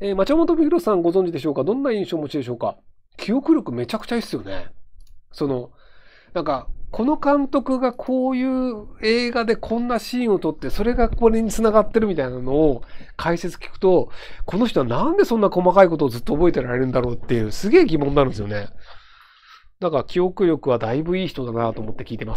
えー、町山富弘さんご存知でしょうかどんな印象を持ちでしょうか記憶力めちゃくちゃいいっすよね。その、なんか、この監督がこういう映画でこんなシーンを撮って、それがこれに繋がってるみたいなのを解説聞くと、この人はなんでそんな細かいことをずっと覚えてられるんだろうっていう、すげえ疑問になるんですよね。だから記憶力はだいぶいい人だなと思って聞いてます。